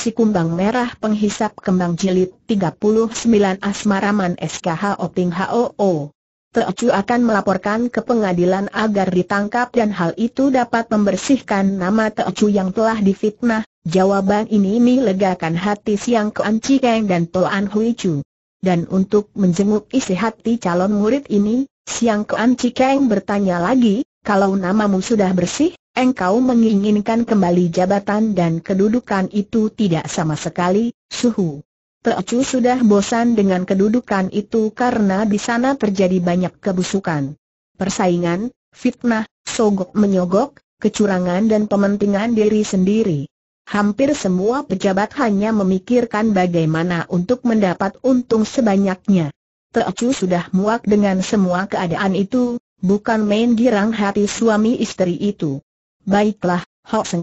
Si Kumbang Merah Penghisap Kembang Jilid 39 Asmaraman SKH Oping HOO. Teocu akan melaporkan ke pengadilan agar ditangkap dan hal itu dapat membersihkan nama Teocu yang telah difitnah. Jawaban ini melegakan hati Siang Kuan Cikeng dan Toan Hui Chu. Dan untuk menjenguk isi hati calon murid ini, Siang Kuan Cikeng bertanya lagi, kalau namamu sudah bersih, engkau menginginkan kembali jabatan dan kedudukan itu tidak sama sekali, suhu. Teocu sudah bosan dengan kedudukan itu karena di sana terjadi banyak kebusukan. Persaingan, fitnah, sogok menyogok, kecurangan dan pementingan diri sendiri. Hampir semua pejabat hanya memikirkan bagaimana untuk mendapat untung sebanyaknya. Teocu sudah muak dengan semua keadaan itu, bukan main girang hati suami istri itu. Baiklah, Hoseng. Seng.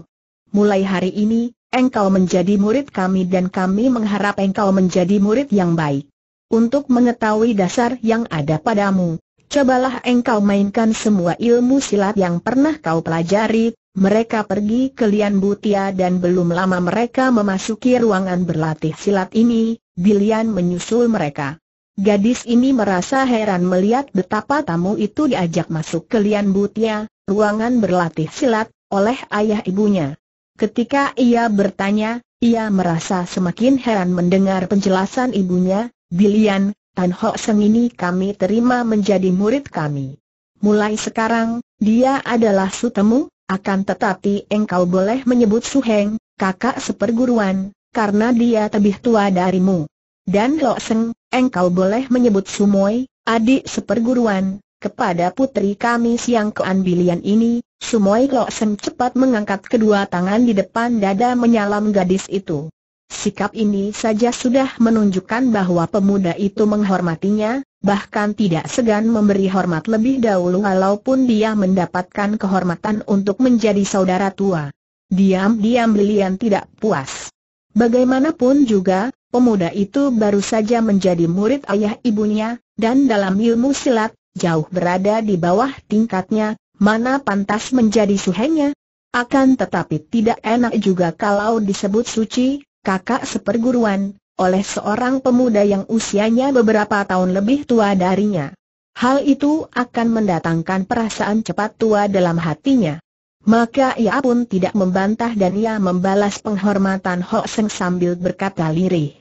Mulai hari ini, engkau menjadi murid kami dan kami mengharap engkau menjadi murid yang baik. Untuk mengetahui dasar yang ada padamu, cobalah engkau mainkan semua ilmu silat yang pernah kau pelajari. Mereka pergi ke Lian Butia dan belum lama mereka memasuki ruangan berlatih silat ini, Bilian menyusul mereka. Gadis ini merasa heran melihat betapa tamu itu diajak masuk ke Lian Butia, ruangan berlatih silat, oleh ayah ibunya. Ketika ia bertanya, ia merasa semakin heran mendengar penjelasan ibunya, Bilian, Tan Ho Seng ini kami terima menjadi murid kami. Mulai sekarang, dia adalah sutemu, akan tetapi engkau boleh menyebut Su Heng, kakak seperguruan, karena dia lebih tua darimu. Dan Lo Seng, engkau boleh menyebut Sumoi, adik seperguruan, kepada putri kami siang keambilian ini, Sumoi Loksem cepat mengangkat kedua tangan di depan dada menyalam gadis itu. Sikap ini saja sudah menunjukkan bahwa pemuda itu menghormatinya, bahkan tidak segan memberi hormat lebih dahulu walaupun dia mendapatkan kehormatan untuk menjadi saudara tua. Diam-diam Lilian tidak puas. Bagaimanapun juga, pemuda itu baru saja menjadi murid ayah ibunya, dan dalam ilmu silat, jauh berada di bawah tingkatnya, mana pantas menjadi suhenya. Akan tetapi tidak enak juga kalau disebut suci, kakak seperguruan, oleh seorang pemuda yang usianya beberapa tahun lebih tua darinya. Hal itu akan mendatangkan perasaan cepat tua dalam hatinya. Maka ia pun tidak membantah dan ia membalas penghormatan Ho Seng sambil berkata lirih.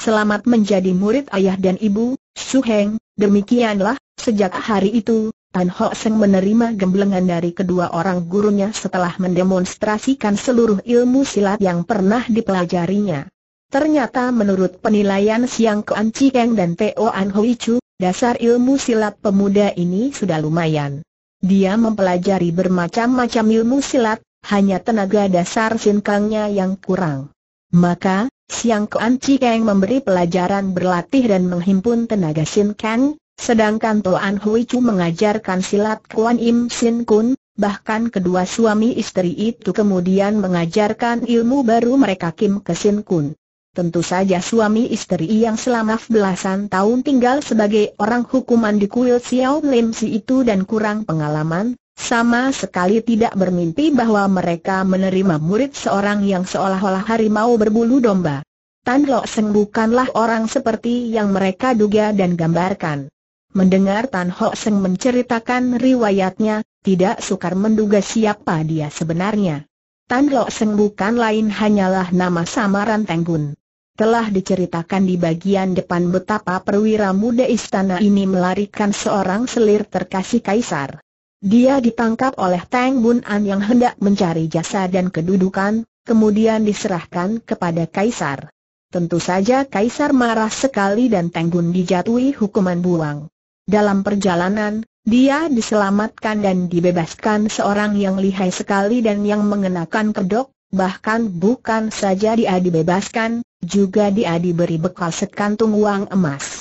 Selamat menjadi murid ayah dan ibu, Su Heng, demikianlah, sejak hari itu, Tan Ho Seng menerima gemblengan dari kedua orang gurunya setelah mendemonstrasikan seluruh ilmu silat yang pernah dipelajarinya. Ternyata menurut penilaian Siang Kuan Cikeng dan Teo An Hui Chu, dasar ilmu silat pemuda ini sudah lumayan. Dia mempelajari bermacam-macam ilmu silat, hanya tenaga dasar sinkangnya yang kurang. Maka, Siang Kuan yang memberi pelajaran berlatih dan menghimpun tenaga Sin Kang, sedangkan Toan Hui Chu mengajarkan silat Kuan Im Sin Kun, bahkan kedua suami istri itu kemudian mengajarkan ilmu baru mereka Kim ke Sin Kun. Tentu saja suami istri yang selama belasan tahun tinggal sebagai orang hukuman di kuil Xiao Lim Si itu dan kurang pengalaman, sama sekali tidak bermimpi bahwa mereka menerima murid seorang yang seolah-olah harimau berbulu domba. Tan Lo Seng bukanlah orang seperti yang mereka duga dan gambarkan. Mendengar Tan Ho Seng menceritakan riwayatnya, tidak sukar menduga siapa dia sebenarnya. Tan Lo Seng bukan lain hanyalah nama samaran Tenggun. Telah diceritakan di bagian depan betapa perwira muda istana ini melarikan seorang selir terkasih kaisar. Dia ditangkap oleh Tang Bun An yang hendak mencari jasa dan kedudukan, kemudian diserahkan kepada Kaisar. Tentu saja Kaisar marah sekali dan Tang Bun dijatuhi hukuman buang. Dalam perjalanan, dia diselamatkan dan dibebaskan seorang yang lihai sekali dan yang mengenakan kedok, bahkan bukan saja dia dibebaskan, juga dia diberi bekal sekantung uang emas.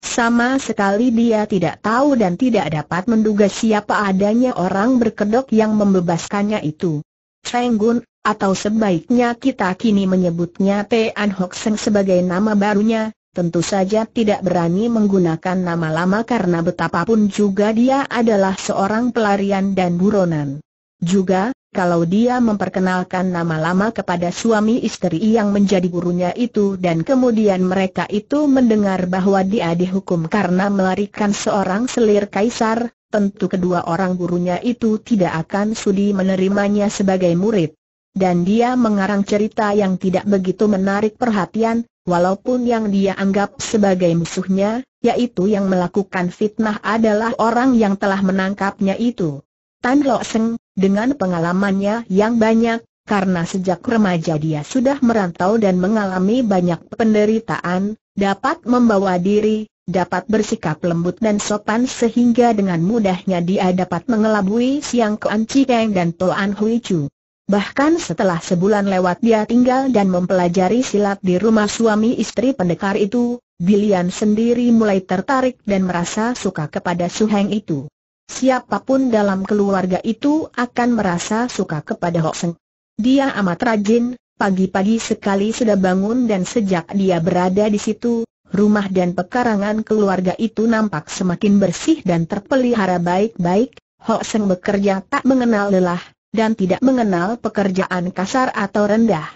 Sama sekali dia tidak tahu dan tidak dapat menduga siapa adanya orang berkedok yang membebaskannya itu. Feng Gun, atau sebaiknya kita kini menyebutnya Tian Hok Seng sebagai nama barunya, tentu saja tidak berani menggunakan nama lama karena betapapun juga dia adalah seorang pelarian dan buronan. Juga, kalau dia memperkenalkan nama lama kepada suami istri yang menjadi gurunya itu dan kemudian mereka itu mendengar bahwa dia dihukum karena melarikan seorang selir kaisar, tentu kedua orang gurunya itu tidak akan sudi menerimanya sebagai murid. Dan dia mengarang cerita yang tidak begitu menarik perhatian, walaupun yang dia anggap sebagai musuhnya, yaitu yang melakukan fitnah adalah orang yang telah menangkapnya itu. Tan Lo Seng, dengan pengalamannya yang banyak, karena sejak remaja dia sudah merantau dan mengalami banyak penderitaan, dapat membawa diri, dapat bersikap lembut dan sopan sehingga dengan mudahnya dia dapat mengelabui Siang Kuan Cikeng dan Toan Hui Chu. Bahkan setelah sebulan lewat dia tinggal dan mempelajari silat di rumah suami istri pendekar itu, Bilian sendiri mulai tertarik dan merasa suka kepada Su Heng itu siapapun dalam keluarga itu akan merasa suka kepada Hok Seng. Dia amat rajin, pagi-pagi sekali sudah bangun dan sejak dia berada di situ, rumah dan pekarangan keluarga itu nampak semakin bersih dan terpelihara baik-baik, Hok Seng bekerja tak mengenal lelah, dan tidak mengenal pekerjaan kasar atau rendah.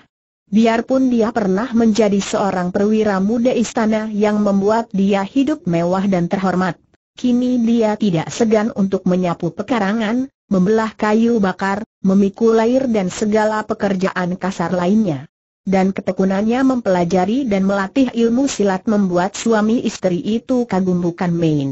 Biarpun dia pernah menjadi seorang perwira muda istana yang membuat dia hidup mewah dan terhormat Kini dia tidak segan untuk menyapu pekarangan, membelah kayu bakar, memikul air dan segala pekerjaan kasar lainnya. Dan ketekunannya mempelajari dan melatih ilmu silat membuat suami istri itu kagum bukan main.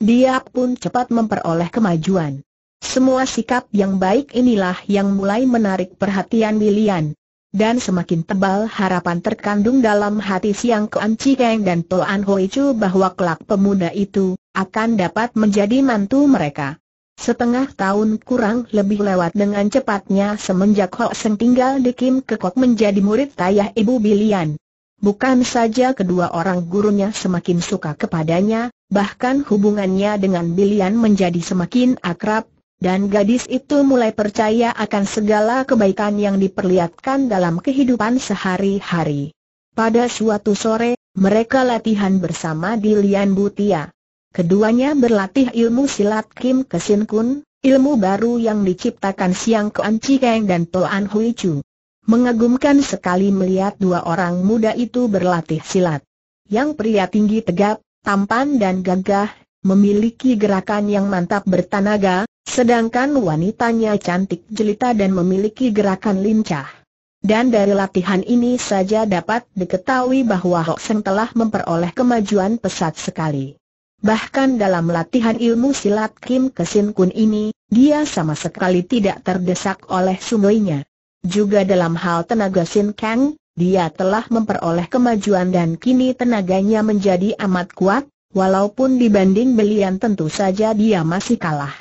Dia pun cepat memperoleh kemajuan. Semua sikap yang baik inilah yang mulai menarik perhatian Lilian dan semakin tebal harapan terkandung dalam hati Siang Kuan Cikeng dan Toan Ho Chu bahwa kelak pemuda itu akan dapat menjadi mantu mereka. Setengah tahun kurang lebih lewat dengan cepatnya semenjak Ho Seng tinggal di Kim Kekok menjadi murid tayah Ibu Bilian. Bukan saja kedua orang gurunya semakin suka kepadanya, bahkan hubungannya dengan Bilian menjadi semakin akrab, dan gadis itu mulai percaya akan segala kebaikan yang diperlihatkan dalam kehidupan sehari-hari. Pada suatu sore, mereka latihan bersama di Lian Butia. Keduanya berlatih ilmu silat Kim Kesin Kun, ilmu baru yang diciptakan Siang Kuan Cikeng dan Toan Hui Chu. Mengagumkan sekali melihat dua orang muda itu berlatih silat. Yang pria tinggi tegap, tampan dan gagah, memiliki gerakan yang mantap bertanaga, sedangkan wanitanya cantik jelita dan memiliki gerakan lincah. Dan dari latihan ini saja dapat diketahui bahwa Hok Seng telah memperoleh kemajuan pesat sekali. Bahkan dalam latihan ilmu silat Kim Kesin Kun ini, dia sama sekali tidak terdesak oleh sungainya. Juga dalam hal tenaga Sin Kang, dia telah memperoleh kemajuan dan kini tenaganya menjadi amat kuat, walaupun dibanding belian tentu saja dia masih kalah.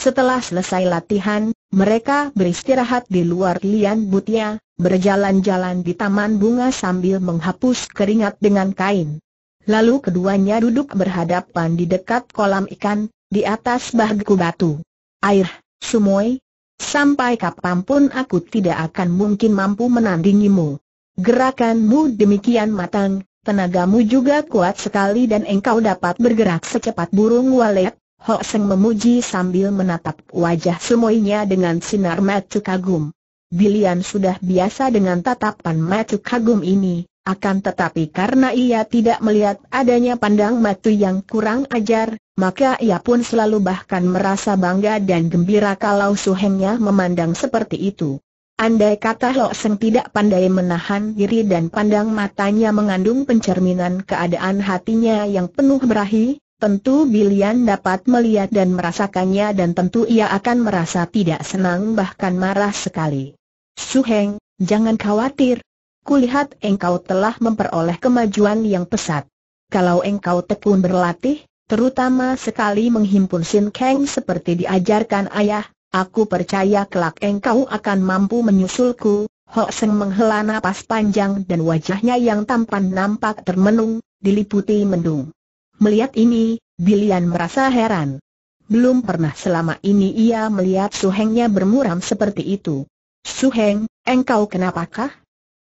Setelah selesai latihan, mereka beristirahat di luar lian butia, berjalan-jalan di taman bunga sambil menghapus keringat dengan kain. Lalu keduanya duduk berhadapan di dekat kolam ikan, di atas bahagiku batu. Air, Sumoy, sampai kapanpun aku tidak akan mungkin mampu menandingimu. Gerakanmu demikian matang, Tenagamu juga kuat sekali dan engkau dapat bergerak secepat burung walet. Ho Seng memuji sambil menatap wajah semuanya dengan sinar mata kagum. Bilian sudah biasa dengan tatapan mata kagum ini, akan tetapi karena ia tidak melihat adanya pandang mata yang kurang ajar, maka ia pun selalu bahkan merasa bangga dan gembira kalau suhengnya memandang seperti itu. Andai kata Lo Seng tidak pandai menahan diri dan pandang matanya mengandung pencerminan keadaan hatinya yang penuh berahi, tentu Bilian dapat melihat dan merasakannya dan tentu ia akan merasa tidak senang bahkan marah sekali. Suheng, jangan khawatir. Kulihat engkau telah memperoleh kemajuan yang pesat. Kalau engkau tekun berlatih, terutama sekali menghimpun Sin Kang seperti diajarkan ayah, Aku percaya kelak engkau akan mampu menyusulku. Ho Seng menghela nafas panjang dan wajahnya yang tampan nampak termenung, diliputi mendung. Melihat ini, Bilian merasa heran. Belum pernah selama ini ia melihat suhengnya bermuram seperti itu. Suheng, engkau kenapakah?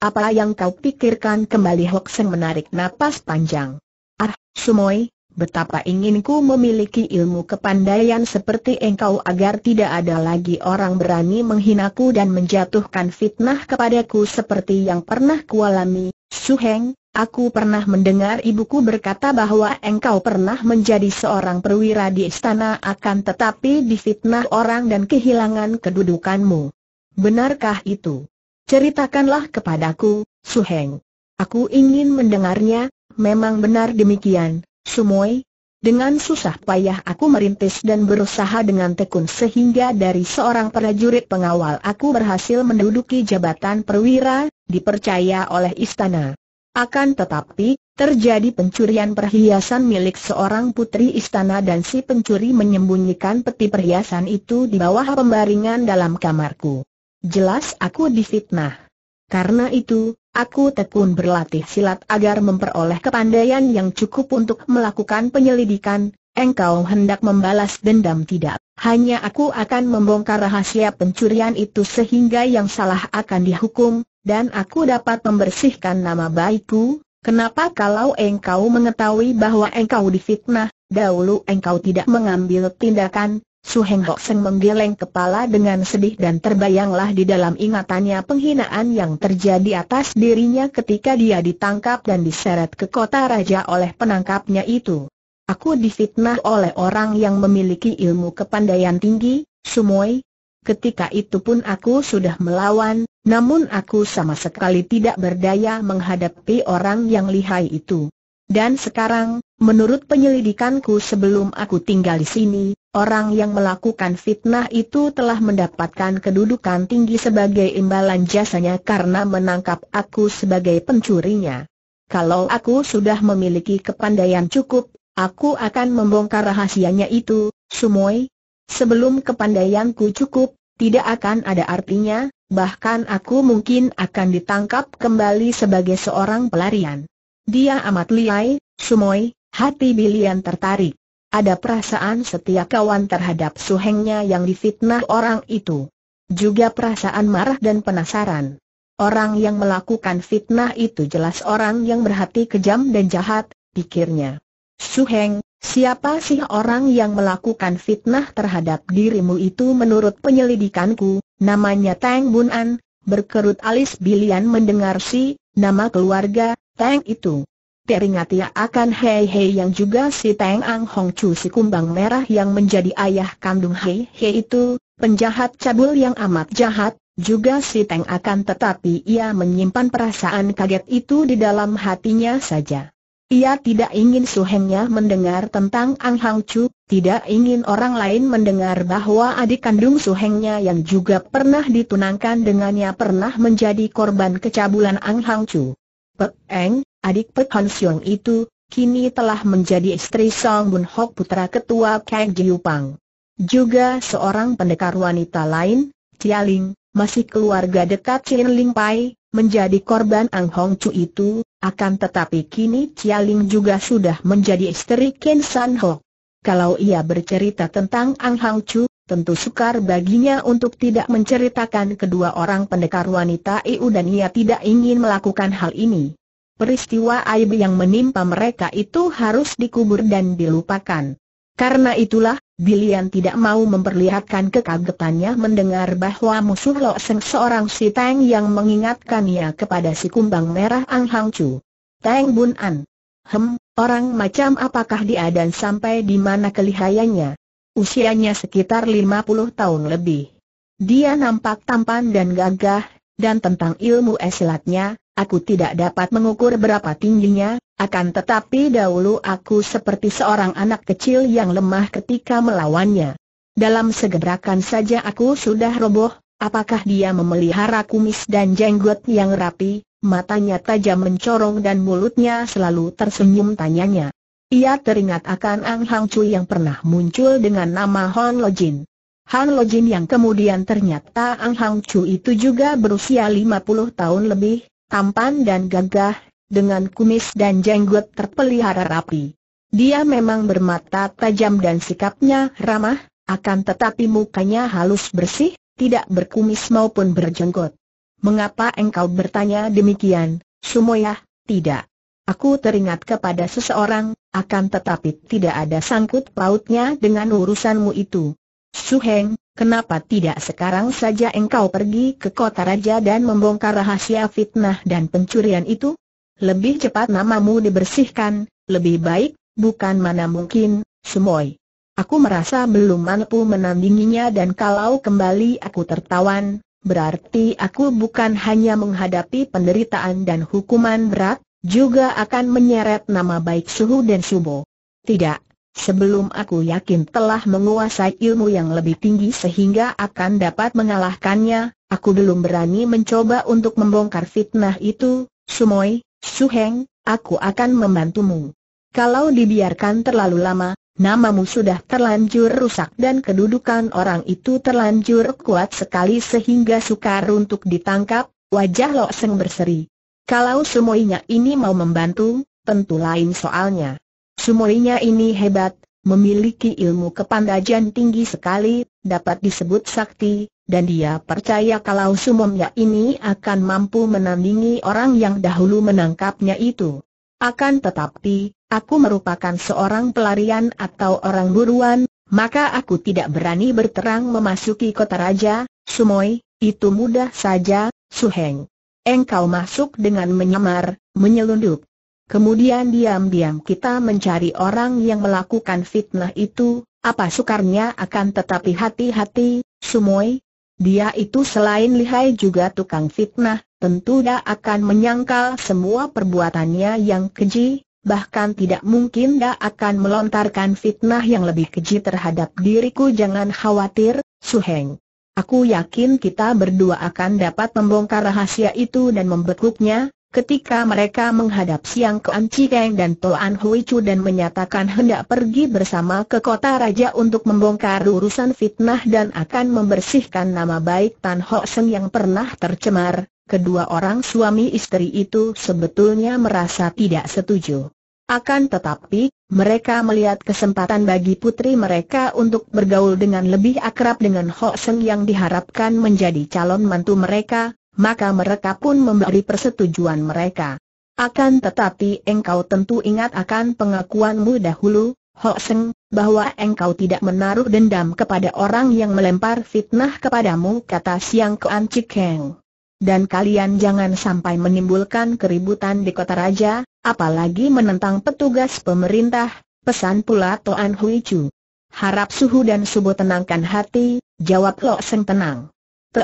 Apa yang kau pikirkan kembali Hok Seng menarik napas panjang. Ah, Sumoi betapa inginku memiliki ilmu kepandaian seperti engkau agar tidak ada lagi orang berani menghinaku dan menjatuhkan fitnah kepadaku seperti yang pernah kualami. Heng. aku pernah mendengar ibuku berkata bahwa engkau pernah menjadi seorang perwira di istana akan tetapi difitnah orang dan kehilangan kedudukanmu. Benarkah itu? Ceritakanlah kepadaku, Heng. Aku ingin mendengarnya, memang benar demikian, Sumoy, dengan susah payah aku merintis dan berusaha dengan tekun sehingga dari seorang prajurit pengawal aku berhasil menduduki jabatan perwira, dipercaya oleh istana. Akan tetapi, terjadi pencurian perhiasan milik seorang putri istana dan si pencuri menyembunyikan peti perhiasan itu di bawah pembaringan dalam kamarku. Jelas aku difitnah. Karena itu, Aku tekun berlatih silat agar memperoleh kepandaian yang cukup untuk melakukan penyelidikan, engkau hendak membalas dendam tidak. Hanya aku akan membongkar rahasia pencurian itu sehingga yang salah akan dihukum, dan aku dapat membersihkan nama baikku. Kenapa kalau engkau mengetahui bahwa engkau difitnah, dahulu engkau tidak mengambil tindakan, Su Heng Hok Seng menggeleng kepala dengan sedih dan terbayanglah di dalam ingatannya penghinaan yang terjadi atas dirinya ketika dia ditangkap dan diseret ke kota raja oleh penangkapnya itu. Aku difitnah oleh orang yang memiliki ilmu kepandaian tinggi, Sumoy. Ketika itu pun aku sudah melawan, namun aku sama sekali tidak berdaya menghadapi orang yang lihai itu. Dan sekarang, menurut penyelidikanku sebelum aku tinggal di sini, orang yang melakukan fitnah itu telah mendapatkan kedudukan tinggi sebagai imbalan jasanya karena menangkap aku sebagai pencurinya. Kalau aku sudah memiliki kepandaian cukup, aku akan membongkar rahasianya itu, Sumoy. Sebelum kepandaianku cukup, tidak akan ada artinya, bahkan aku mungkin akan ditangkap kembali sebagai seorang pelarian. Dia amat liai, sumoy, hati Bilian tertarik. Ada perasaan setia kawan terhadap suhengnya yang difitnah orang itu. Juga perasaan marah dan penasaran. Orang yang melakukan fitnah itu jelas orang yang berhati kejam dan jahat, pikirnya. Suheng, siapa sih orang yang melakukan fitnah terhadap dirimu itu menurut penyelidikanku, namanya Tang Bunan, berkerut alis Bilian mendengar si, nama keluarga, Teng itu. Teringat ia akan Hei Hei yang juga si Teng Ang Hong Chu si kumbang merah yang menjadi ayah kandung Hei Hei itu, penjahat cabul yang amat jahat, juga si Teng akan tetapi ia menyimpan perasaan kaget itu di dalam hatinya saja. Ia tidak ingin suhengnya mendengar tentang Ang Hong Chu, tidak ingin orang lain mendengar bahwa adik kandung suhengnya yang juga pernah ditunangkan dengannya pernah menjadi korban kecabulan Ang Hong Chu. Pek Eng, adik Pek Hon Siong itu, kini telah menjadi istri Song Bun Hok putra ketua Kang Jiupang. Juga seorang pendekar wanita lain, Chia Ling, masih keluarga dekat Chin Ling Pai, menjadi korban Ang Hong Chu itu, akan tetapi kini Chia Ling juga sudah menjadi istri Ken San Hok. Kalau ia bercerita tentang Ang Hong Chu, tentu sukar baginya untuk tidak menceritakan kedua orang pendekar wanita itu dan ia tidak ingin melakukan hal ini. Peristiwa aib yang menimpa mereka itu harus dikubur dan dilupakan. Karena itulah, Bilian tidak mau memperlihatkan kekagetannya mendengar bahwa musuh Lo Seng seorang si Tang yang mengingatkannya kepada si kumbang merah Ang Hang Chu. Teng Bun An. Hem, orang macam apakah dia dan sampai di mana kelihayanya? Usianya sekitar 50 tahun lebih. Dia nampak tampan dan gagah, dan tentang ilmu esilatnya, aku tidak dapat mengukur berapa tingginya, akan tetapi dahulu aku seperti seorang anak kecil yang lemah ketika melawannya. Dalam segerakan saja aku sudah roboh, apakah dia memelihara kumis dan jenggot yang rapi, matanya tajam mencorong dan mulutnya selalu tersenyum tanyanya. Ia teringat akan Ang Hang Cui yang pernah muncul dengan nama Han Lo Jin. Han Lo Jin yang kemudian ternyata Ang Hang Chu itu juga berusia 50 tahun lebih, tampan dan gagah, dengan kumis dan jenggot terpelihara rapi. Dia memang bermata tajam dan sikapnya ramah, akan tetapi mukanya halus bersih, tidak berkumis maupun berjenggot. Mengapa engkau bertanya demikian, Sumoyah? Tidak. Aku teringat kepada seseorang, akan tetapi tidak ada sangkut pautnya dengan urusanmu itu. Suheng, kenapa tidak sekarang saja engkau pergi ke kota raja dan membongkar rahasia fitnah dan pencurian itu? Lebih cepat namamu dibersihkan, lebih baik, bukan mana mungkin, Sumoy. Aku merasa belum mampu menandinginya dan kalau kembali aku tertawan, berarti aku bukan hanya menghadapi penderitaan dan hukuman berat, juga akan menyeret nama baik Suhu dan Subo. Tidak, sebelum aku yakin telah menguasai ilmu yang lebih tinggi sehingga akan dapat mengalahkannya, aku belum berani mencoba untuk membongkar fitnah itu, Sumoy, Suheng, aku akan membantumu. Kalau dibiarkan terlalu lama, Namamu sudah terlanjur rusak dan kedudukan orang itu terlanjur kuat sekali sehingga sukar untuk ditangkap, wajah Lo Seng berseri. Kalau semuanya ini mau membantu, tentu lain soalnya. Semuanya ini hebat, memiliki ilmu kepandajan tinggi sekali, dapat disebut sakti, dan dia percaya kalau Sumomnya ini akan mampu menandingi orang yang dahulu menangkapnya itu. Akan tetapi, aku merupakan seorang pelarian atau orang buruan, maka aku tidak berani berterang memasuki kota raja, sumoy. itu mudah saja, Suheng engkau masuk dengan menyamar, menyelundup. Kemudian diam-diam kita mencari orang yang melakukan fitnah itu, apa sukarnya akan tetapi hati-hati, Sumoy. Dia itu selain lihai juga tukang fitnah, tentu dia akan menyangkal semua perbuatannya yang keji, bahkan tidak mungkin dia akan melontarkan fitnah yang lebih keji terhadap diriku jangan khawatir, Suheng. Aku yakin kita berdua akan dapat membongkar rahasia itu dan membekuknya, ketika mereka menghadap siang ke Cikeng dan Toan Hui Chu dan menyatakan hendak pergi bersama ke kota raja untuk membongkar urusan fitnah dan akan membersihkan nama baik Tan Ho Seng yang pernah tercemar, kedua orang suami istri itu sebetulnya merasa tidak setuju. Akan tetapi, mereka melihat kesempatan bagi putri mereka untuk bergaul dengan lebih akrab dengan Ho Seng yang diharapkan menjadi calon mantu mereka, maka mereka pun memberi persetujuan mereka. Akan tetapi engkau tentu ingat akan pengakuanmu dahulu, Ho Seng, bahwa engkau tidak menaruh dendam kepada orang yang melempar fitnah kepadamu kata Siang Kean Cikeng dan kalian jangan sampai menimbulkan keributan di kota raja, apalagi menentang petugas pemerintah, pesan pula Toan Hui Chu. Harap suhu dan subuh tenangkan hati, jawab Lo Seng tenang.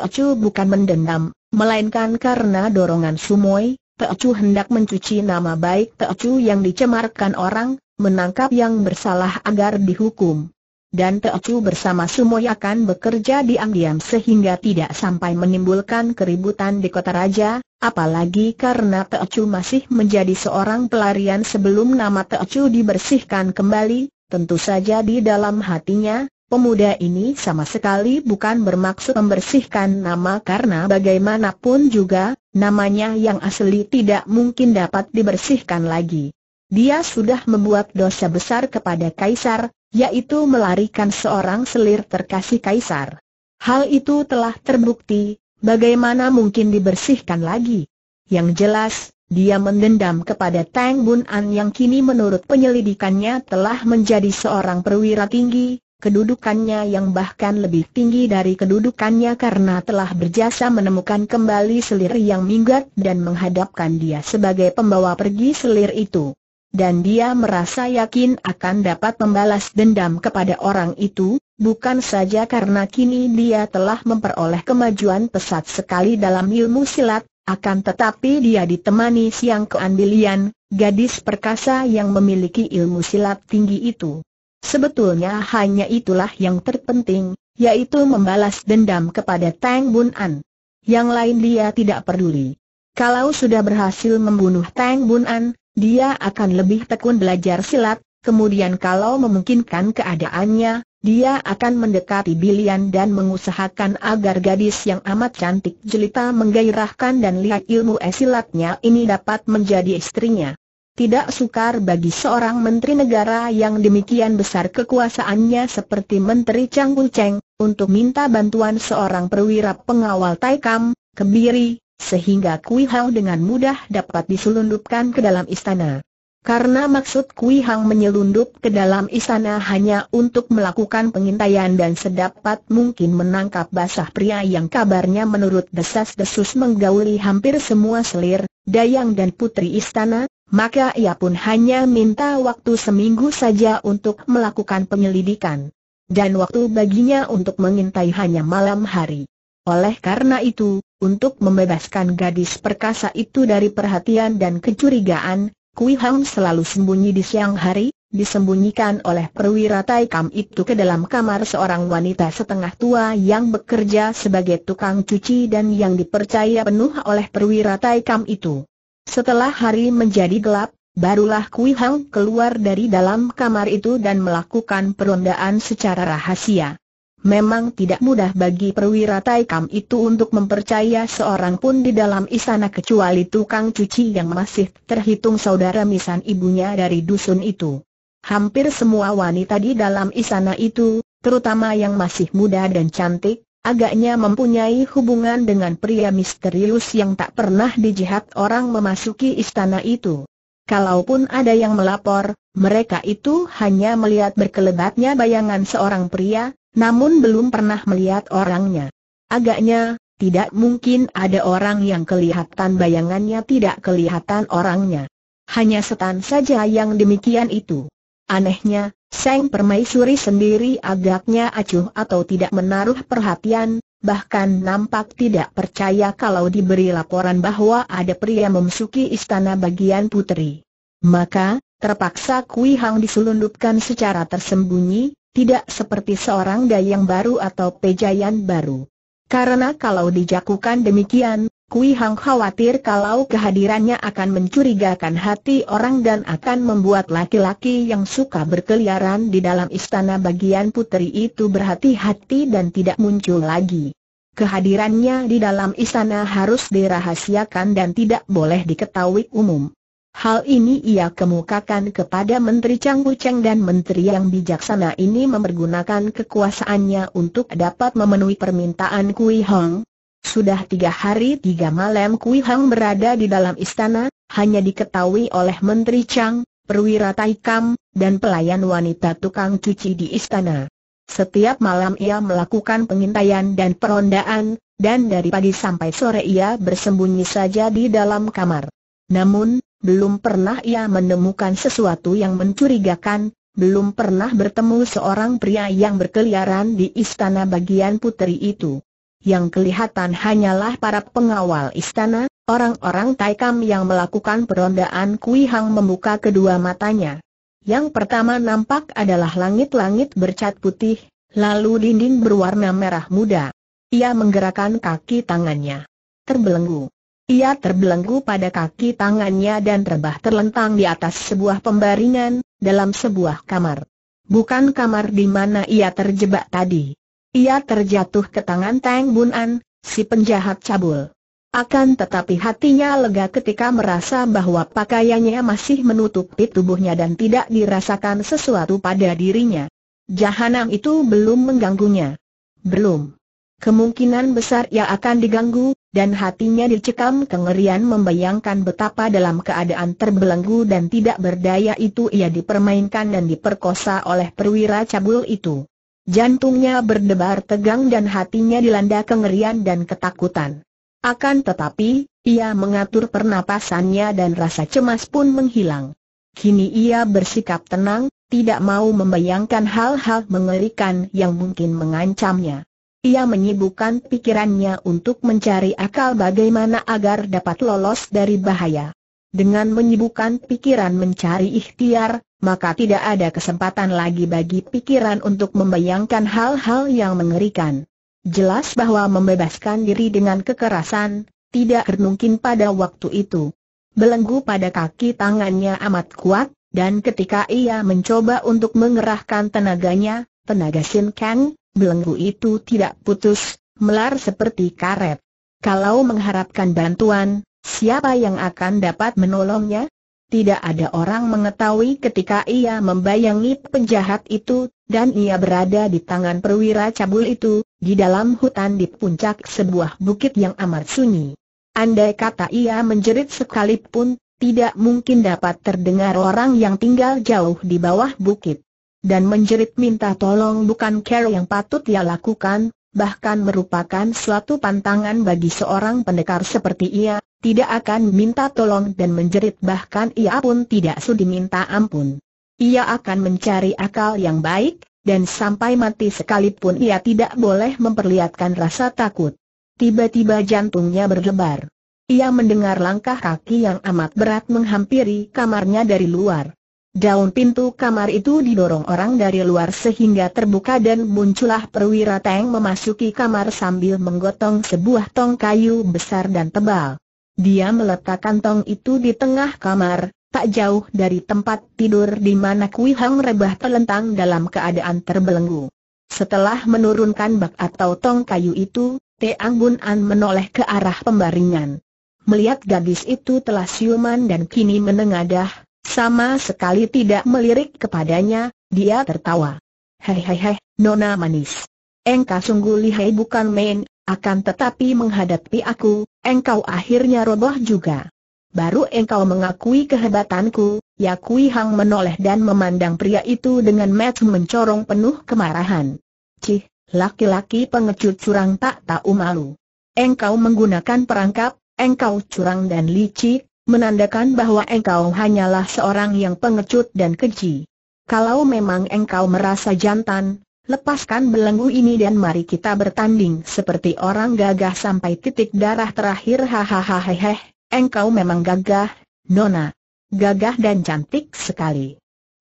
Chu bukan mendendam, melainkan karena dorongan sumoi, Chu hendak mencuci nama baik Chu yang dicemarkan orang, menangkap yang bersalah agar dihukum dan Teocu bersama Sumoy akan bekerja diam-diam sehingga tidak sampai menimbulkan keributan di kota raja, apalagi karena Teocu masih menjadi seorang pelarian sebelum nama Teocu dibersihkan kembali, tentu saja di dalam hatinya, pemuda ini sama sekali bukan bermaksud membersihkan nama karena bagaimanapun juga, namanya yang asli tidak mungkin dapat dibersihkan lagi. Dia sudah membuat dosa besar kepada Kaisar, yaitu melarikan seorang selir terkasih kaisar. Hal itu telah terbukti, bagaimana mungkin dibersihkan lagi? Yang jelas, dia mendendam kepada Tang Bun An yang kini menurut penyelidikannya telah menjadi seorang perwira tinggi, kedudukannya yang bahkan lebih tinggi dari kedudukannya karena telah berjasa menemukan kembali selir yang minggat dan menghadapkan dia sebagai pembawa pergi selir itu dan dia merasa yakin akan dapat membalas dendam kepada orang itu, bukan saja karena kini dia telah memperoleh kemajuan pesat sekali dalam ilmu silat, akan tetapi dia ditemani siang keandilian, gadis perkasa yang memiliki ilmu silat tinggi itu. Sebetulnya hanya itulah yang terpenting, yaitu membalas dendam kepada Tang Bun An. Yang lain dia tidak peduli. Kalau sudah berhasil membunuh Tang Bun An, dia akan lebih tekun belajar silat, kemudian kalau memungkinkan keadaannya, dia akan mendekati Bilian dan mengusahakan agar gadis yang amat cantik jelita menggairahkan dan lihat ilmu esilatnya ini dapat menjadi istrinya. Tidak sukar bagi seorang menteri negara yang demikian besar kekuasaannya seperti Menteri Chang Cheng, untuk minta bantuan seorang perwira pengawal Taikam, Kebiri, sehingga Kui Hang dengan mudah dapat diselundupkan ke dalam istana. Karena maksud Kui Hang menyelundup ke dalam istana hanya untuk melakukan pengintaian dan sedapat mungkin menangkap basah pria yang kabarnya menurut desas-desus menggauli hampir semua selir, dayang dan putri istana, maka ia pun hanya minta waktu seminggu saja untuk melakukan penyelidikan. Dan waktu baginya untuk mengintai hanya malam hari. Oleh karena itu, untuk membebaskan gadis perkasa itu dari perhatian dan kecurigaan, Kui Hang selalu sembunyi di siang hari, disembunyikan oleh perwira Taikam itu ke dalam kamar seorang wanita setengah tua yang bekerja sebagai tukang cuci dan yang dipercaya penuh oleh perwira Taikam itu. Setelah hari menjadi gelap, barulah Kui Hang keluar dari dalam kamar itu dan melakukan perondaan secara rahasia. Memang tidak mudah bagi perwira Taikam itu untuk mempercaya seorang pun di dalam istana kecuali tukang cuci yang masih terhitung saudara misan ibunya dari dusun itu. Hampir semua wanita di dalam istana itu, terutama yang masih muda dan cantik, agaknya mempunyai hubungan dengan pria misterius yang tak pernah dijihat orang memasuki istana itu. Kalaupun ada yang melapor, mereka itu hanya melihat berkelebatnya bayangan seorang pria, namun belum pernah melihat orangnya. Agaknya, tidak mungkin ada orang yang kelihatan bayangannya tidak kelihatan orangnya. Hanya setan saja yang demikian itu. Anehnya, Seng Permaisuri sendiri agaknya acuh atau tidak menaruh perhatian, bahkan nampak tidak percaya kalau diberi laporan bahwa ada pria memasuki istana bagian putri. Maka, terpaksa Kui Hang diselundupkan secara tersembunyi, tidak seperti seorang dayang baru atau pejayan baru. Karena kalau dijakukan demikian, Kui Hang khawatir kalau kehadirannya akan mencurigakan hati orang dan akan membuat laki-laki yang suka berkeliaran di dalam istana bagian putri itu berhati-hati dan tidak muncul lagi. Kehadirannya di dalam istana harus dirahasiakan dan tidak boleh diketahui umum. Hal ini ia kemukakan kepada Menteri Chang Wucheng dan Menteri yang bijaksana ini mempergunakan kekuasaannya untuk dapat memenuhi permintaan Kui Hong. Sudah tiga hari tiga malam Kui Hong berada di dalam istana, hanya diketahui oleh Menteri Chang, perwira Taikam, dan pelayan wanita tukang cuci di istana. Setiap malam ia melakukan pengintaian dan perondaan, dan dari pagi sampai sore ia bersembunyi saja di dalam kamar. Namun, belum pernah ia menemukan sesuatu yang mencurigakan, belum pernah bertemu seorang pria yang berkeliaran di istana bagian putri itu. Yang kelihatan hanyalah para pengawal istana, orang-orang Taikam yang melakukan perondaan Kui Hang membuka kedua matanya. Yang pertama nampak adalah langit-langit bercat putih, lalu dinding berwarna merah muda. Ia menggerakkan kaki tangannya. Terbelenggu. Ia terbelenggu pada kaki tangannya dan rebah terlentang di atas sebuah pembaringan, dalam sebuah kamar. Bukan kamar di mana ia terjebak tadi. Ia terjatuh ke tangan Tang Bun An, si penjahat cabul. Akan tetapi hatinya lega ketika merasa bahwa pakaiannya masih menutupi tubuhnya dan tidak dirasakan sesuatu pada dirinya. Jahanam itu belum mengganggunya. Belum. Kemungkinan besar ia akan diganggu, dan hatinya dicekam kengerian membayangkan betapa dalam keadaan terbelenggu dan tidak berdaya itu ia dipermainkan dan diperkosa oleh perwira cabul itu. Jantungnya berdebar tegang dan hatinya dilanda kengerian dan ketakutan. Akan tetapi, ia mengatur pernapasannya dan rasa cemas pun menghilang. Kini ia bersikap tenang, tidak mau membayangkan hal-hal mengerikan yang mungkin mengancamnya. Ia menyibukkan pikirannya untuk mencari akal bagaimana agar dapat lolos dari bahaya. Dengan menyibukkan pikiran mencari ikhtiar, maka tidak ada kesempatan lagi bagi pikiran untuk membayangkan hal-hal yang mengerikan. Jelas bahwa membebaskan diri dengan kekerasan, tidak mungkin pada waktu itu. Belenggu pada kaki tangannya amat kuat, dan ketika ia mencoba untuk mengerahkan tenaganya, tenaga Shin Kang, belenggu itu tidak putus, melar seperti karet. Kalau mengharapkan bantuan, siapa yang akan dapat menolongnya? Tidak ada orang mengetahui ketika ia membayangi penjahat itu, dan ia berada di tangan perwira cabul itu, di dalam hutan di puncak sebuah bukit yang amat sunyi. Andai kata ia menjerit sekalipun, tidak mungkin dapat terdengar orang yang tinggal jauh di bawah bukit dan menjerit minta tolong bukan care yang patut ia lakukan, bahkan merupakan suatu pantangan bagi seorang pendekar seperti ia, tidak akan minta tolong dan menjerit bahkan ia pun tidak sudi minta ampun. Ia akan mencari akal yang baik, dan sampai mati sekalipun ia tidak boleh memperlihatkan rasa takut. Tiba-tiba jantungnya berdebar. Ia mendengar langkah kaki yang amat berat menghampiri kamarnya dari luar. Daun pintu kamar itu didorong orang dari luar sehingga terbuka dan muncullah perwira Teng memasuki kamar sambil menggotong sebuah tong kayu besar dan tebal. Dia meletakkan tong itu di tengah kamar, tak jauh dari tempat tidur di mana Kui Hang rebah telentang dalam keadaan terbelenggu. Setelah menurunkan bak atau tong kayu itu, Teang Bun An menoleh ke arah pembaringan. Melihat gadis itu telah siuman dan kini menengadah, sama sekali tidak melirik kepadanya, dia tertawa. Hehehe, nona manis. Engkau sungguh lihai bukan main, akan tetapi menghadapi aku, engkau akhirnya roboh juga. Baru engkau mengakui kehebatanku, Ya Kui Hang menoleh dan memandang pria itu dengan mat mencorong penuh kemarahan. Cih, laki-laki pengecut curang tak tahu malu. Engkau menggunakan perangkap, engkau curang dan licik, menandakan bahwa engkau hanyalah seorang yang pengecut dan keji. Kalau memang engkau merasa jantan, lepaskan belenggu ini dan mari kita bertanding seperti orang gagah sampai titik darah terakhir hahaha engkau memang gagah, Nona. Gagah dan cantik sekali.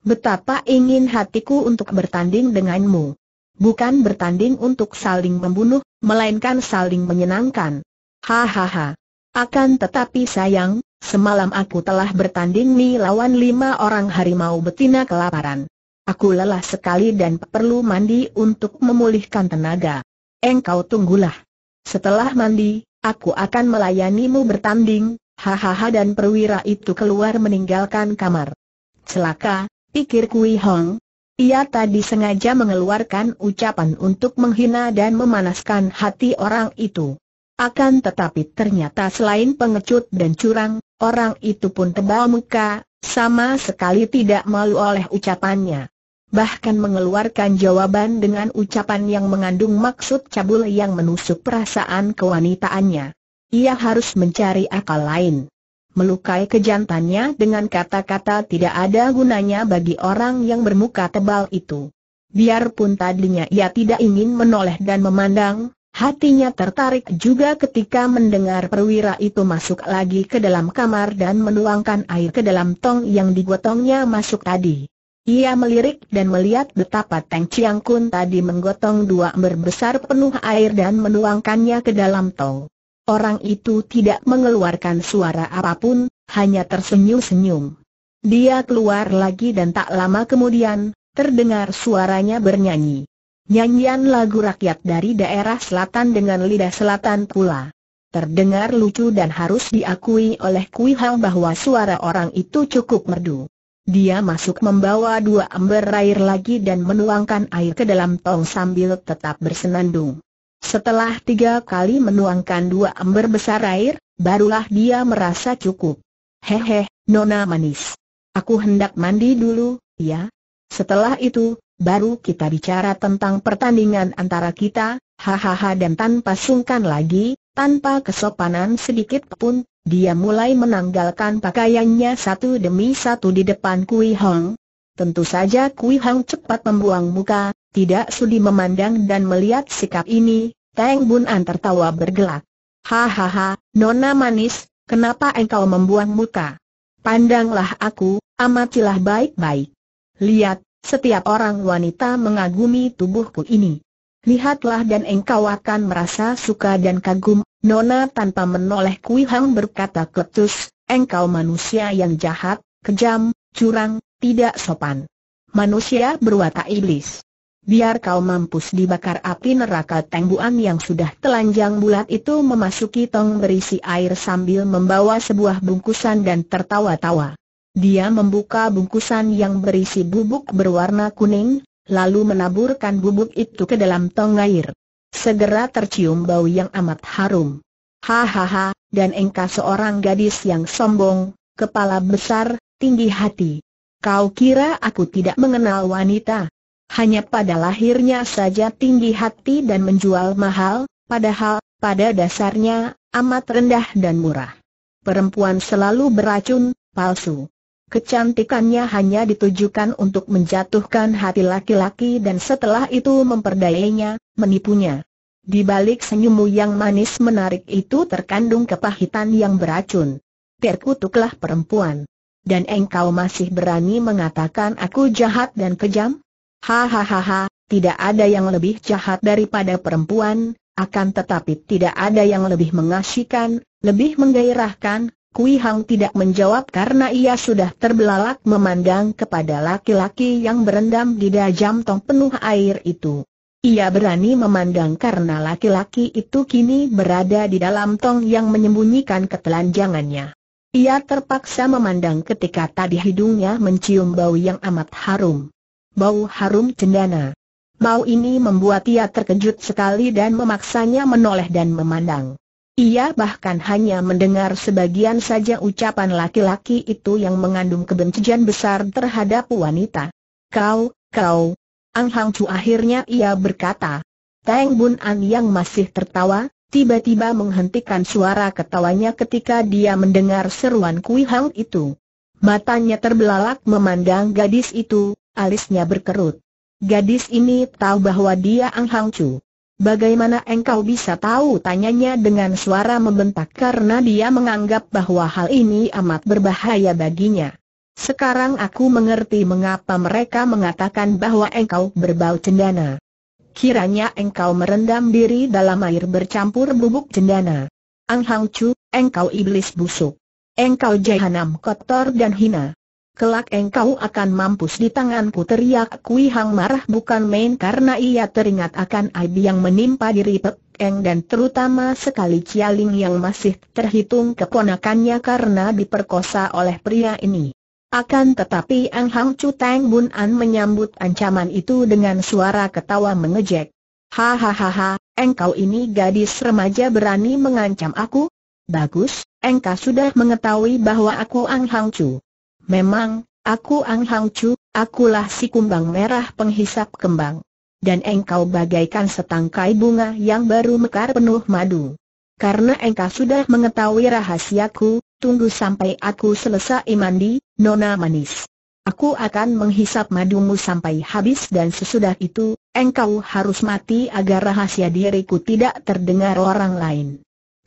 Betapa ingin hatiku untuk bertanding denganmu. Bukan bertanding untuk saling membunuh, melainkan saling menyenangkan. Hahaha. Akan tetapi sayang, Semalam aku telah bertanding lawan lima orang harimau betina kelaparan. Aku lelah sekali dan perlu mandi untuk memulihkan tenaga. Engkau tunggulah. Setelah mandi, aku akan melayanimu bertanding, hahaha dan perwira itu keluar meninggalkan kamar. Celaka, pikir Kui Hong. Ia tadi sengaja mengeluarkan ucapan untuk menghina dan memanaskan hati orang itu. Akan tetapi ternyata selain pengecut dan curang, orang itu pun tebal muka, sama sekali tidak malu oleh ucapannya. Bahkan mengeluarkan jawaban dengan ucapan yang mengandung maksud cabul yang menusuk perasaan kewanitaannya. Ia harus mencari akal lain. Melukai kejantannya dengan kata-kata tidak ada gunanya bagi orang yang bermuka tebal itu. Biarpun tadinya ia tidak ingin menoleh dan memandang, Hatinya tertarik juga ketika mendengar perwira itu masuk lagi ke dalam kamar dan menuangkan air ke dalam tong yang digotongnya masuk tadi. Ia melirik dan melihat betapa Teng Chiang Kun tadi menggotong dua ember besar penuh air dan menuangkannya ke dalam tong. Orang itu tidak mengeluarkan suara apapun, hanya tersenyum-senyum. Dia keluar lagi dan tak lama kemudian, terdengar suaranya bernyanyi. Nyanyian lagu rakyat dari daerah selatan dengan lidah selatan pula. Terdengar lucu dan harus diakui oleh Kui Hang bahwa suara orang itu cukup merdu. Dia masuk membawa dua ember air lagi dan menuangkan air ke dalam tong sambil tetap bersenandung. Setelah tiga kali menuangkan dua ember besar air, barulah dia merasa cukup. Hehe, nona manis. Aku hendak mandi dulu, ya. Setelah itu, baru kita bicara tentang pertandingan antara kita, hahaha dan tanpa sungkan lagi, tanpa kesopanan sedikit pun, dia mulai menanggalkan pakaiannya satu demi satu di depan Kui Hong. Tentu saja Kui Hong cepat membuang muka, tidak sudi memandang dan melihat sikap ini, Teng Bun An tertawa bergelak. Hahaha, nona manis, kenapa engkau membuang muka? Pandanglah aku, amatilah baik-baik. Lihat, setiap orang wanita mengagumi tubuhku ini. Lihatlah dan engkau akan merasa suka dan kagum. Nona tanpa menoleh Kui Hang berkata ketus, engkau manusia yang jahat, kejam, curang, tidak sopan. Manusia berwatak iblis. Biar kau mampus dibakar api neraka tengbuan yang sudah telanjang bulat itu memasuki tong berisi air sambil membawa sebuah bungkusan dan tertawa-tawa. Dia membuka bungkusan yang berisi bubuk berwarna kuning, lalu menaburkan bubuk itu ke dalam tong air. Segera tercium bau yang amat harum. Hahaha, dan engkau seorang gadis yang sombong, kepala besar, tinggi hati. Kau kira aku tidak mengenal wanita? Hanya pada lahirnya saja tinggi hati dan menjual mahal, padahal, pada dasarnya, amat rendah dan murah. Perempuan selalu beracun, palsu. Kecantikannya hanya ditujukan untuk menjatuhkan hati laki-laki dan setelah itu memperdayainya, menipunya. Di balik senyummu yang manis menarik itu terkandung kepahitan yang beracun. Terkutuklah perempuan. Dan engkau masih berani mengatakan aku jahat dan kejam? Hahaha, tidak ada yang lebih jahat daripada perempuan, akan tetapi tidak ada yang lebih mengasyikan, lebih menggairahkan, Kui Hang tidak menjawab karena ia sudah terbelalak memandang kepada laki-laki yang berendam di dajam tong penuh air itu. Ia berani memandang karena laki-laki itu kini berada di dalam tong yang menyembunyikan ketelanjangannya. Ia terpaksa memandang ketika tadi hidungnya mencium bau yang amat harum. Bau harum cendana. Bau ini membuat ia terkejut sekali dan memaksanya menoleh dan memandang. Ia bahkan hanya mendengar sebagian saja ucapan laki-laki itu yang mengandung kebencian besar terhadap wanita. Kau, kau. Ang Hang Chu akhirnya ia berkata. Teng Bun An yang masih tertawa, tiba-tiba menghentikan suara ketawanya ketika dia mendengar seruan Kui Hang itu. Matanya terbelalak memandang gadis itu, alisnya berkerut. Gadis ini tahu bahwa dia Ang Hang Chu. Bagaimana engkau bisa tahu tanyanya dengan suara membentak karena dia menganggap bahwa hal ini amat berbahaya baginya. Sekarang aku mengerti mengapa mereka mengatakan bahwa engkau berbau cendana. Kiranya engkau merendam diri dalam air bercampur bubuk cendana. Ang Hang Chu, engkau iblis busuk. Engkau jahanam kotor dan hina. Kelak engkau akan mampus di tanganku teriak Kui Hang marah bukan main karena ia teringat akan aib yang menimpa diri Pek Eng dan terutama sekali Cialing yang masih terhitung keponakannya karena diperkosa oleh pria ini. Akan tetapi Ang Hang Chu Tang Bun An menyambut ancaman itu dengan suara ketawa mengejek. Hahaha, engkau ini gadis remaja berani mengancam aku? Bagus, engkau sudah mengetahui bahwa aku Ang Hang Chu. Memang, aku Ang Hang Chu, akulah si kumbang merah penghisap kembang. Dan engkau bagaikan setangkai bunga yang baru mekar penuh madu. Karena engkau sudah mengetahui rahasiaku, tunggu sampai aku selesai mandi, nona manis. Aku akan menghisap madumu sampai habis dan sesudah itu, engkau harus mati agar rahasia diriku tidak terdengar orang lain.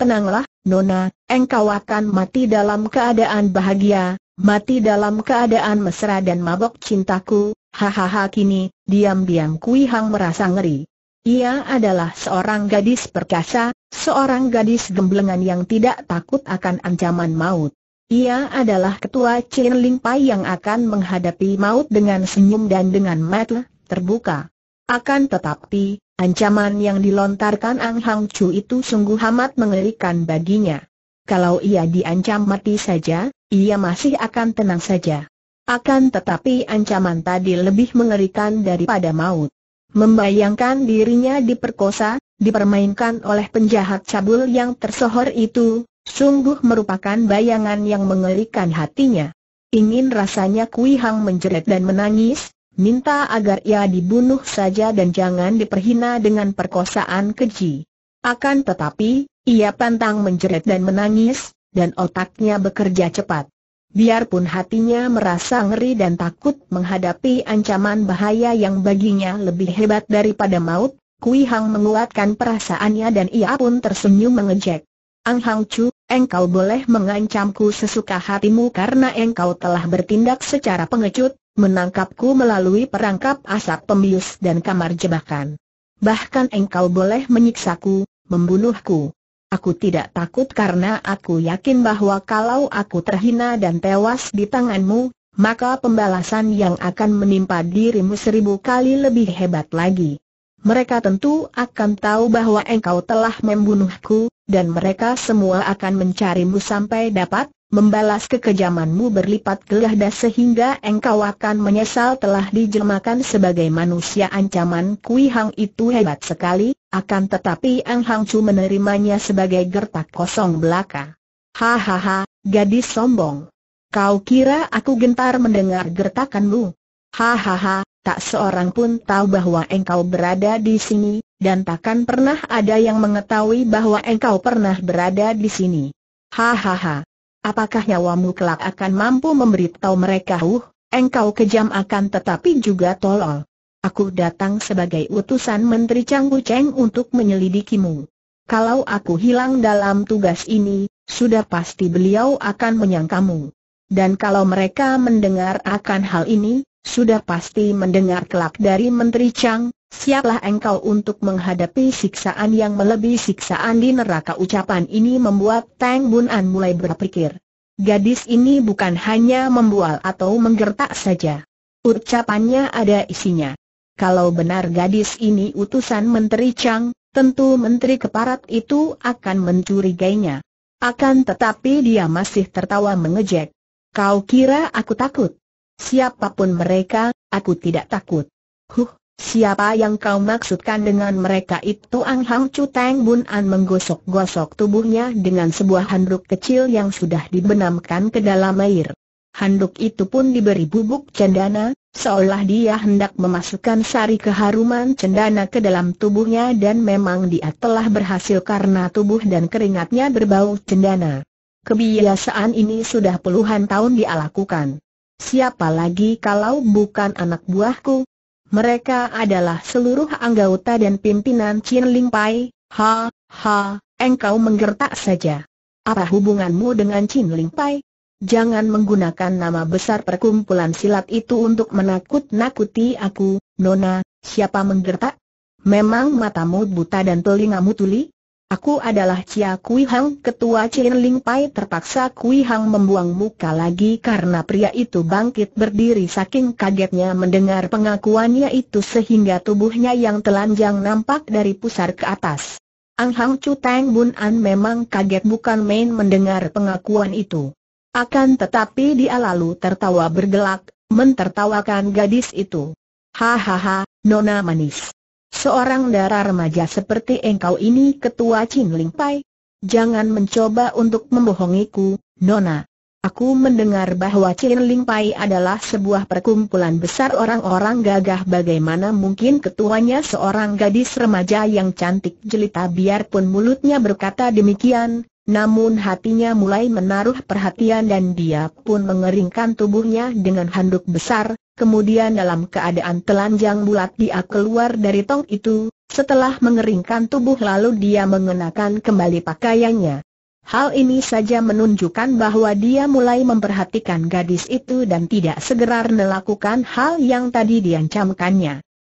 Tenanglah, Nona, engkau akan mati dalam keadaan bahagia, Mati dalam keadaan mesra dan mabok cintaku, hahaha kini, diam-diam Kui Hang merasa ngeri. Ia adalah seorang gadis perkasa, seorang gadis gemblengan yang tidak takut akan ancaman maut. Ia adalah ketua Chin Ling Pai yang akan menghadapi maut dengan senyum dan dengan mata terbuka. Akan tetapi, ancaman yang dilontarkan Ang Hang Chu itu sungguh amat mengerikan baginya. Kalau ia diancam mati saja, ia masih akan tenang saja. Akan tetapi ancaman tadi lebih mengerikan daripada maut. Membayangkan dirinya diperkosa, dipermainkan oleh penjahat cabul yang tersohor itu, sungguh merupakan bayangan yang mengerikan hatinya. Ingin rasanya Kui Hang menjerit dan menangis, minta agar ia dibunuh saja dan jangan diperhina dengan perkosaan keji. Akan tetapi, ia pantang menjerit dan menangis, dan otaknya bekerja cepat. Biarpun hatinya merasa ngeri dan takut menghadapi ancaman bahaya yang baginya lebih hebat daripada maut, Kui Hang menguatkan perasaannya dan ia pun tersenyum mengejek. Ang Hang Chu, engkau boleh mengancamku sesuka hatimu karena engkau telah bertindak secara pengecut, menangkapku melalui perangkap asap pembius dan kamar jebakan. Bahkan engkau boleh menyiksaku, membunuhku. Aku tidak takut karena aku yakin bahwa kalau aku terhina dan tewas di tanganmu, maka pembalasan yang akan menimpa dirimu seribu kali lebih hebat lagi. Mereka tentu akan tahu bahwa engkau telah membunuhku, dan mereka semua akan mencarimu sampai dapat membalas kekejamanmu berlipat gelahda sehingga engkau akan menyesal telah dijelmakan sebagai manusia ancaman Kui Hang itu hebat sekali, akan tetapi Ang Hang Chu menerimanya sebagai gertak kosong belaka. Hahaha, gadis sombong. Kau kira aku gentar mendengar gertakanmu? Hahaha, tak seorang pun tahu bahwa engkau berada di sini, dan takkan pernah ada yang mengetahui bahwa engkau pernah berada di sini. Hahaha. Apakah nyawamu kelak akan mampu memberitahu mereka Uh, engkau kejam akan tetapi juga tolol. Aku datang sebagai utusan Menteri Changgu Cheng untuk menyelidikimu. Kalau aku hilang dalam tugas ini, sudah pasti beliau akan menyangkamu. Dan kalau mereka mendengar akan hal ini, sudah pasti mendengar kelak dari Menteri Chang, siaplah engkau untuk menghadapi siksaan yang melebihi siksaan di neraka ucapan ini membuat Tang Bun An mulai berpikir. Gadis ini bukan hanya membual atau menggertak saja. Ucapannya ada isinya. Kalau benar gadis ini utusan Menteri Chang, tentu Menteri Keparat itu akan mencurigainya. Akan tetapi dia masih tertawa mengejek. Kau kira aku takut? Siapapun mereka, aku tidak takut. Huh, siapa yang kau maksudkan dengan mereka itu? Ang Hang Chu Teng Bun An menggosok-gosok tubuhnya dengan sebuah handuk kecil yang sudah dibenamkan ke dalam air handuk itu pun diberi bubuk cendana, seolah dia hendak memasukkan sari keharuman cendana ke dalam tubuhnya dan memang dia telah berhasil karena tubuh dan keringatnya berbau cendana. Kebiasaan ini sudah puluhan tahun dia lakukan. Siapa lagi kalau bukan anak buahku? Mereka adalah seluruh anggota dan pimpinan Chin Ling Pai, ha, ha, engkau menggertak saja. Apa hubunganmu dengan Chin Ling Pai? Jangan menggunakan nama besar perkumpulan silat itu untuk menakut-nakuti aku, Nona, siapa menggertak? Memang matamu buta dan telingamu tuli? Aku adalah Cia Kui Hang, ketua Cien Ling Pai terpaksa Kui Hang membuang muka lagi karena pria itu bangkit berdiri saking kagetnya mendengar pengakuannya itu sehingga tubuhnya yang telanjang nampak dari pusar ke atas. Ang Hang Chu Tang Bun An memang kaget bukan main mendengar pengakuan itu. Akan tetapi dia lalu tertawa bergelak, mentertawakan gadis itu. Hahaha, nona manis. Seorang darah remaja seperti engkau ini ketua Chin Ling Pai. Jangan mencoba untuk membohongiku, nona. Aku mendengar bahwa Chin Ling Pai adalah sebuah perkumpulan besar orang-orang gagah bagaimana mungkin ketuanya seorang gadis remaja yang cantik jelita biarpun mulutnya berkata demikian, namun hatinya mulai menaruh perhatian dan dia pun mengeringkan tubuhnya dengan handuk besar, kemudian dalam keadaan telanjang bulat dia keluar dari tong itu, setelah mengeringkan tubuh lalu dia mengenakan kembali pakaiannya. Hal ini saja menunjukkan bahwa dia mulai memperhatikan gadis itu dan tidak segera melakukan hal yang tadi diancamkannya.